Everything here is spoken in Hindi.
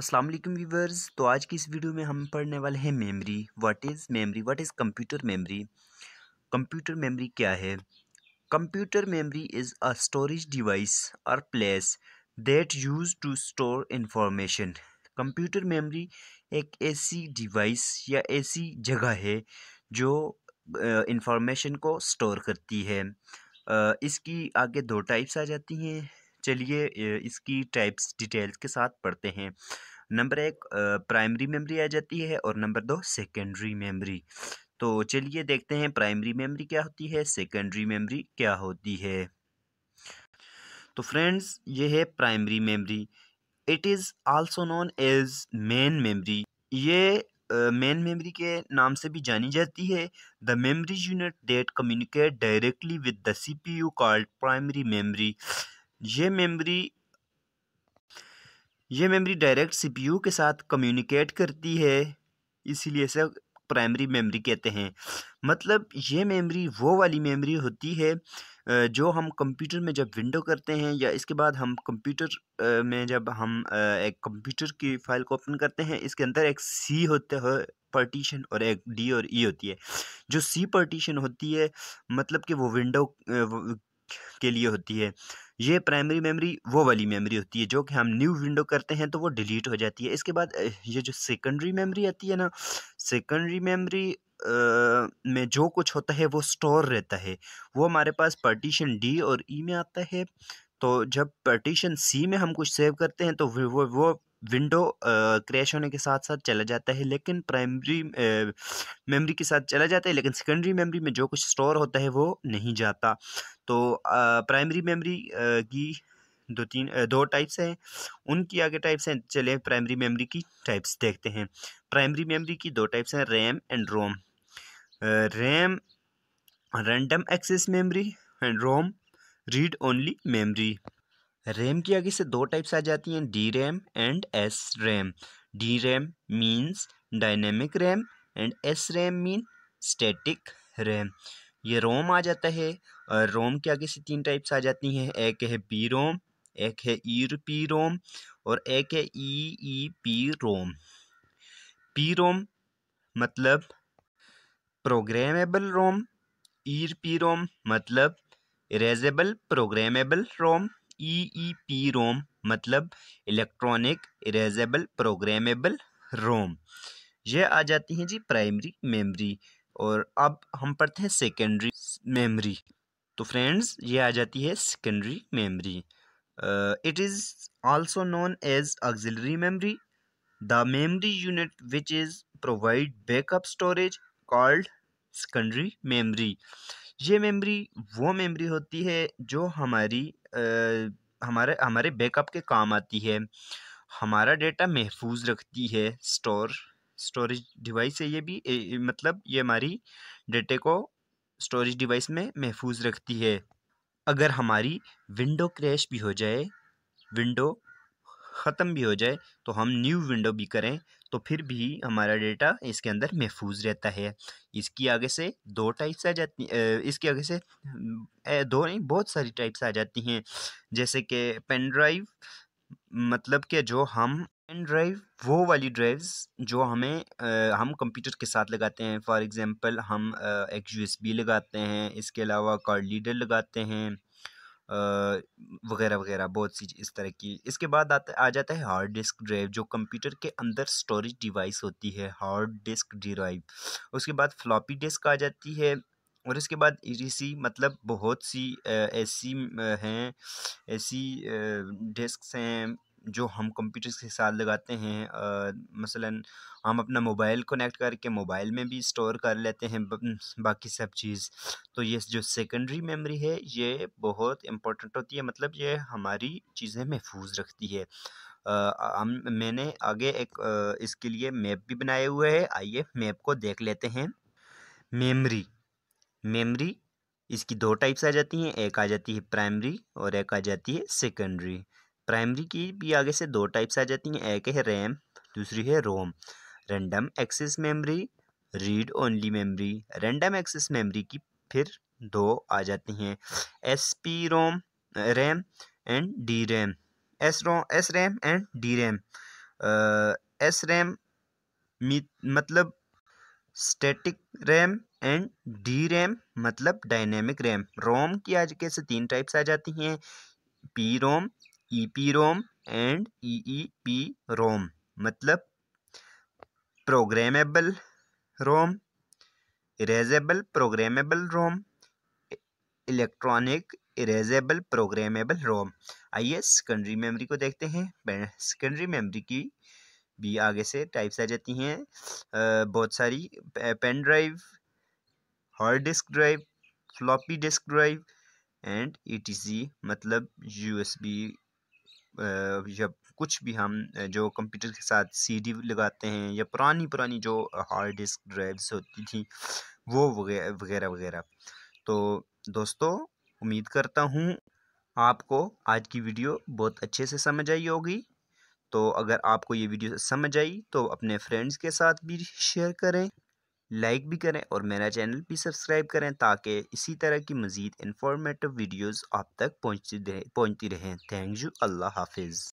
अस्सलाम वालेकुम व्यूवर्स तो आज की इस वीडियो में हम पढ़ने वाले हैं memory what is memory what is computer memory computer memory क्या है computer memory is a storage device और place that use to store information computer memory एक ऐसी डिवाइस या ऐसी जगह है जो इंफॉर्मेशन को स्टोर करती है इसकी आगे दो टाइप्स आ जाती हैं चलिए इसकी टाइप्स डिटेल्स के साथ पढ़ते हैं नंबर एक प्राइमरी मेमोरी आ जाती है और नंबर दो सेकेंडरी मेमोरी तो चलिए देखते हैं प्राइमरी मेमोरी क्या होती है सेकेंडरी मेमोरी क्या होती है तो फ्रेंड्स ये है primary memory it is also known as main memory ये मेन uh, मेमोरी के नाम से भी जानी जाती है the memory unit that communicate directly with the CPU called primary memory ये मेमोरी ये मेमोरी डायरेक्ट सीपीयू के साथ कम्युनिकेट करती है इसीलिए इसे प्राइमरी मेमोरी कहते हैं मतलब ये मेमोरी वो वाली मेमोरी होती है जो हम कंप्यूटर में जब विंडो करते हैं या इसके बाद हम कंप्यूटर में जब हम एक कंप्यूटर की फाइल को ओपन करते हैं इसके अंदर एक सी होता हो पार्टीशन और एक डी और ई e होती है जो सी पार्टीशन होती है मतलब कि वो विंडो के लिए होती है ये प्राइमरी मेमोरी वो वाली मेमोरी होती है जो कि हम न्यू विंडो करते हैं तो वो डिलीट हो जाती है इसके बाद ये जो सेकेंडरी मेमोरी आती है ना सेकेंडरी मेमोरी में जो कुछ होता है वो स्टोर रहता है वो हमारे पास पार्टीशन डी और ई e में आता है तो जब पार्टीशन सी में हम कुछ सेव करते हैं तो वो वो विंडो क्रैश होने के साथ साथ चला जाता है लेकिन प्राइमरी मेमोरी के साथ चला जाता है लेकिन सेकेंडरी मेमोरी में जो कुछ स्टोर होता है वो नहीं जाता तो प्राइमरी मेमोरी की दो तीन दो टाइप्स हैं उनकी आगे टाइप्स हैं चले प्राइमरी मेमोरी की टाइप्स देखते हैं प्राइमरी मेमोरी की दो टाइप्स हैं RAM and ROM RAM random access memory and ROM read only memory RAM की आगे से दो टाइप्स आ जाती हैं D RAM and S RAM D RAM means dynamic RAM and S RAM mean static RAM ये रोम आ जाता है और रोम के आगे से तीन टाइप्स आ जाती हैं एक है पी रोम एक है ई पी रोम और एक है ई ई पी रोम पी रोम मतलब programmable ROM E P ROM मतलब erasable programmable ROM E E P ROM मतलब इलेक्ट्रॉनिक इरेजेबल प्रोग्रामेबल रोम ये आ जाती हैं जी प्राइमरी मेमोरी और अब हम पढ़ते हैं सेकेंडरी मेमोरी तो फ्रेंड्स ये आ जाती है secondary memory it is also known as auxiliary memory the memory unit which is provide backup storage called secondary memory ये मेमरी वो मेमरी होती है जो हमारी हमारे हमारे बैकअप के काम आती है हमारा डेटा महफूज रखती है स्टोर स्टोरेज डिवाइस है ये भी ए, मतलब ये हमारी डेटे को स्टोरेज डिवाइस में महफूज रखती है अगर हमारी विंडो क्रैश भी हो जाए विंडो ख़त्म भी हो जाए तो हम न्यू विंडो भी करें तो फिर भी हमारा डेटा इसके अंदर महफूज रहता है इसकी आगे से दो टाइप्स आ जाती इसके आगे से दो नहीं बहुत सारी टाइप्स आ जाती हैं जैसे कि पेन ड्राइव मतलब कि जो हम पेन ड्राइव वो वाली ड्राइव्स जो हमें आ, हम कंप्यूटर के साथ लगाते हैं फॉर एग्जांपल हम एक यूएसबी लगाते हैं इसके अलावा कार्ड लीडर लगाते हैं वगैरह वगैरह बहुत सी इस तरह की इसके बाद आता आ जाता है हार्ड डिस्क ड्राइव जो कंप्यूटर के अंदर स्टोरेज डिवाइस होती है हार्ड डिस्क ड्राइव उसके बाद फ्लॉपी डिस्क आ जाती है और इसके बाद इसी मतलब बहुत सी ऐसी हैं ऐसी डिस्क हैं जो हम कंप्यूटर्स के साथ लगाते हैं मसलन हम अपना मोबाइल कनेक्ट करके मोबाइल में भी स्टोर कर लेते हैं बाकी सब चीज़ तो ये जो सेकेंडरी मेमोरी है ये बहुत इम्पोर्टेंट होती है मतलब ये हमारी चीज़ें महफूज रखती है आ, हम मैंने आगे एक आ, इसके लिए मैप भी बनाए हुए है आइए मैप को देख लेते हैं मेमरी मेमरी इसकी दो टाइप्स आ जाती हैं एक आ जाती है प्राइमरी और एक आ जाती है सेकेंडरी प्राइमरी की भी आगे से दो टाइप्स आ जाती हैं एक है रैम दूसरी है ROM random access memory read only memory random access memory की फिर दो आ जाती हैं S P ROM RAM and D RAM S ROM S RAM and D RAM S RAM मतलब static RAM and D RAM मतलब डायनेमिक रैम रोम की आज कैसे तीन टाइप्स आ जाती हैं P ROM E P ROM and E E P ROM मतलब प्रोग्रामेबल रोम इरेजेबल प्रोग्रामेबल रोम इलेक्ट्रॉनिक इरेजेबल प्रोग्रामेबल रोम आइए सेकेंडरी मेमोरी को देखते हैं सेकेंडरी मेमोरी की भी आगे से टाइप्स आ जाती हैं बहुत सारी pen drive hard disk drive floppy disk drive and ETC मतलब यूएसबी जब कुछ भी हम जो कंप्यूटर के साथ सीडी लगाते हैं या पुरानी पुरानी जो हार्ड डिस्क ड्राइव्स होती थी वो वगैरह वगैरह तो दोस्तों उम्मीद करता हूँ आपको आज की वीडियो बहुत अच्छे से समझ आई होगी तो अगर आपको ये वीडियो समझ आई तो अपने फ्रेंड्स के साथ भी शेयर करें लाइक भी करें और मेरा चैनल भी सब्सक्राइब करें ताकि इसी तरह की मज़ीद इंफॉर्मेटिव वीडियोज़ आप तक पहुँचती रहे रहें थैंक यू अल्लाह हाफिज़